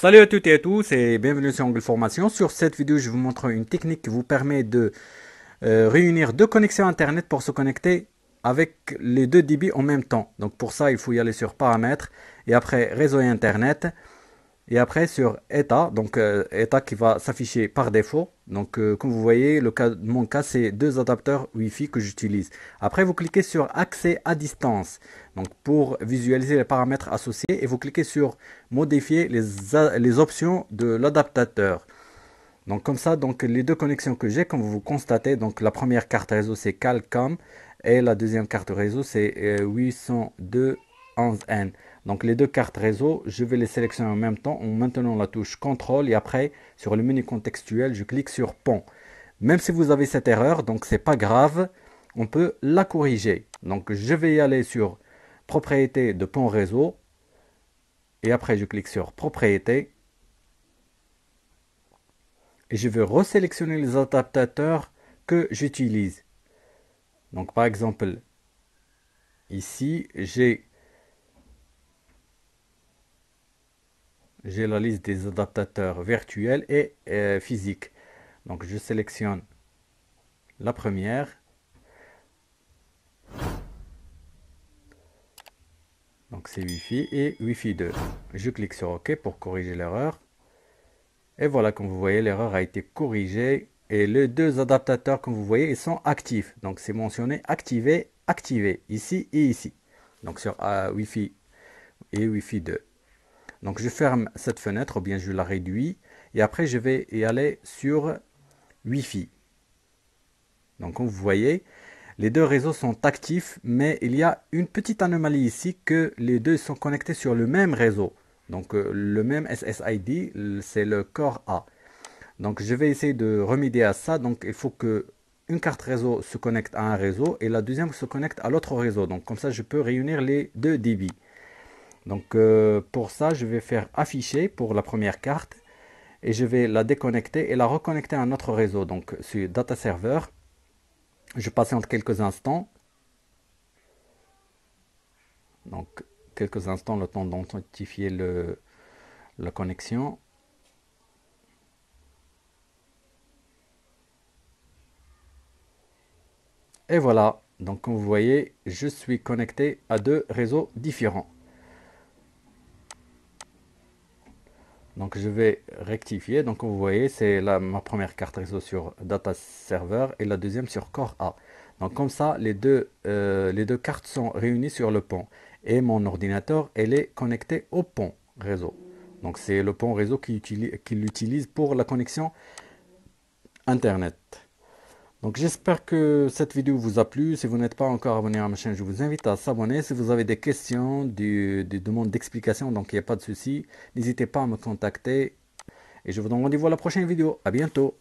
Salut à toutes et à tous et bienvenue sur Angle Formation. Sur cette vidéo, je vous montre une technique qui vous permet de euh, réunir deux connexions Internet pour se connecter avec les deux db en même temps. Donc pour ça, il faut y aller sur Paramètres et après Réseau Internet. Et après sur état, donc état euh, qui va s'afficher par défaut. Donc euh, comme vous voyez, le cas, mon cas c'est deux adapteurs Wi-Fi que j'utilise. Après vous cliquez sur accès à distance. Donc pour visualiser les paramètres associés et vous cliquez sur modifier les, les options de l'adaptateur. Donc comme ça, donc les deux connexions que j'ai, comme vous constatez, donc la première carte réseau c'est Calcom et la deuxième carte réseau c'est 802.11n. Euh, donc les deux cartes réseau, je vais les sélectionner en même temps en maintenant la touche CTRL et après sur le menu contextuel, je clique sur pont. Même si vous avez cette erreur, donc c'est pas grave, on peut la corriger. Donc je vais y aller sur propriété de pont réseau et après je clique sur propriété et je vais resélectionner les adaptateurs que j'utilise. Donc par exemple ici j'ai j'ai la liste des adaptateurs virtuels et euh, physiques. Donc je sélectionne la première. Donc c'est Wi-Fi et Wi-Fi 2. Je clique sur OK pour corriger l'erreur. Et voilà, comme vous voyez, l'erreur a été corrigée. Et les deux adaptateurs, comme vous voyez, ils sont actifs. Donc c'est mentionné activé, activé, ici et ici. Donc sur wifi euh, Wi-Fi et Wi-Fi 2. Donc je ferme cette fenêtre, ou bien je la réduis, et après je vais y aller sur Wi-Fi. Donc comme vous voyez, les deux réseaux sont actifs, mais il y a une petite anomalie ici que les deux sont connectés sur le même réseau. Donc euh, le même SSID, c'est le Core A. Donc je vais essayer de remédier à ça. Donc il faut que une carte réseau se connecte à un réseau et la deuxième se connecte à l'autre réseau. Donc comme ça, je peux réunir les deux débits. Donc euh, pour ça, je vais faire afficher pour la première carte et je vais la déconnecter et la reconnecter à un autre réseau. Donc sur data server, je en quelques instants. Donc quelques instants le temps d'identifier la connexion. Et voilà, donc comme vous voyez, je suis connecté à deux réseaux différents. Donc je vais rectifier. Donc vous voyez, c'est ma première carte réseau sur data server et la deuxième sur core A. Donc comme ça, les deux, euh, les deux cartes sont réunies sur le pont. Et mon ordinateur, elle est connecté au pont réseau. Donc c'est le pont réseau qui l'utilise qui pour la connexion Internet. Donc j'espère que cette vidéo vous a plu. Si vous n'êtes pas encore abonné à ma chaîne, je vous invite à s'abonner. Si vous avez des questions, des, demandes d'explications, donc il n'y a pas de souci, n'hésitez pas à me contacter. Et je vous donne rendez-vous à la prochaine vidéo. À bientôt.